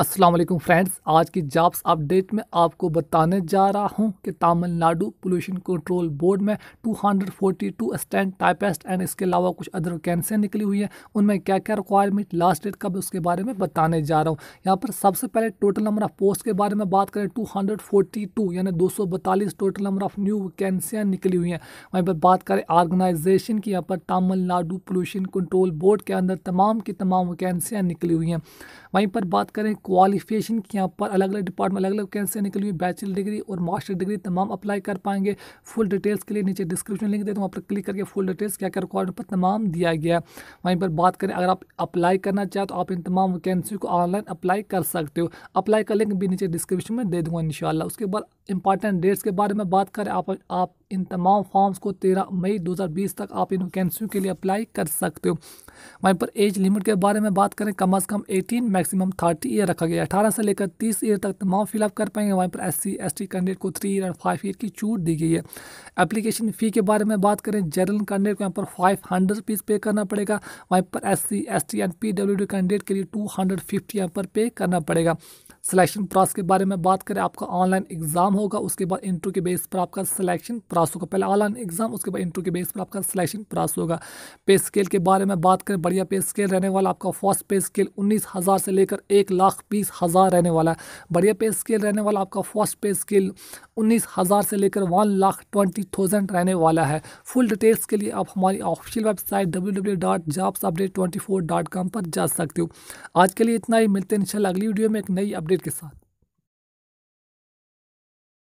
अस्सलाम वालेकुम फ्रेंड्स आज की जॉब्स अपडेट में आपको बताने जा रहा हूं कि तमिलनाडु पोल्यूशन कंट्रोल बोर्ड में 242 स्टैंड टाइपेस्ट एंड इसके अलावा कुछ अदर वैकेंसियाँ निकली हुई हैं उनमें क्या क्या रिक्वायरमेंट लास्ट डेट कब उसके बारे में बताने जा रहा हूं यहां पर सबसे पहले टोटल नंबर ऑफ पोस्ट के बारे में बात करें टू यानी दो टोटल नंबर ऑफ न्यू वैकेंसियाँ निकली हुई हैं वहीं पर बात करें ऑर्गेनाइजेशन की यहाँ पर तमिलनाडु पोल्यूशन कंट्रोल बोर्ड के अंदर तमाम की तमाम वैकेंसियाँ निकली हुई हैं वहीं पर बात करें क्वालिफिकेशन की यहाँ पर अलग अलग डिपार्टमेंट अलग अलग वैकेंसी निकली हुई बैचलर डिग्री और मास्टर डिग्री तमाम अप्लाई कर पाएंगे फुल डिटेल्स के लिए नीचे डिस्क्रिप्शन लिंक देता हूँ वहाँ पर क्लिक करके फुल डिटेल्स क्या क्या रिक्वायरमेंट पर तमाम दिया गया है वहीं पर बात करें अगर आप अप्लाई करना चाहें तो आप इन तमाम वैकेंसी को ऑनलाइन अप्लाई कर सकते हो अप्लाई का लिंक भी नीचे डिस्क्रिप्शन में दे दूँगा इन उसके बाद इंपॉर्टेंट डेट्स के बारे में बात करें आप इन तमाम फॉर्म्स को 13 मई 2020 तक आप इन वैकेंसियों के लिए अप्लाई कर सकते हो वहीं पर एज लिमिट के बारे में बात करें कम अज़ कम एटीन मैक्सिमम थर्टी ईयर रखा गया अठारह से लेकर तीस ईयर तक तमाम फिलअप कर पाएंगे वहीं पर S C S T candidate को थ्री ईयर और फाइव ईयर की छूट दी गई है एप्लीकेशन फ़ी के बारे में बात करें जनरल कैंडिडेट को यहाँ पर फाइव हंड्रेड रुपीज़ पे करना पड़ेगा वहीं पर S C S T and P W D candidate के लिए टू हंड्रेड फिफ्टी यहाँ पर पे करना पड़ेगा सिलेक्शन प्रोसेस के बारे में बात करें आपका ऑनलाइन एग्ज़ाम होगा उसके बाद इंटरव्यू के बेस पर आपका सिलेक्शन प्रोसेस प्राप्त होगा पहले ऑनलाइन एग्जाम उसके बाद इंटरव्यू के बेस पर आपका सिलेक्शन प्राप्त होगा पे स्केल के बारे में बात करें बढ़िया पे स्केल रहने वाला आपका फर्स्ट पे स्केल उन्नीस हज़ार से लेकर एक लाख बीस हज़ार रहने वाला है बढ़िया पे स्केल रहने वाला आपका फर्स्ट पे स्केल उन्नीस हज़ार से लेकर वन लाख ट्वेंटी थाउजेंड रहने वाला है फुल डिटेल्स के लिए आप हमारी official website W W dot jobs update twenty four dot com पर जा सकते हो आज के लिए इतना ही मिलते हैं इंशाल्लाह अगली वीडियो में एक नई अपडेट के साथ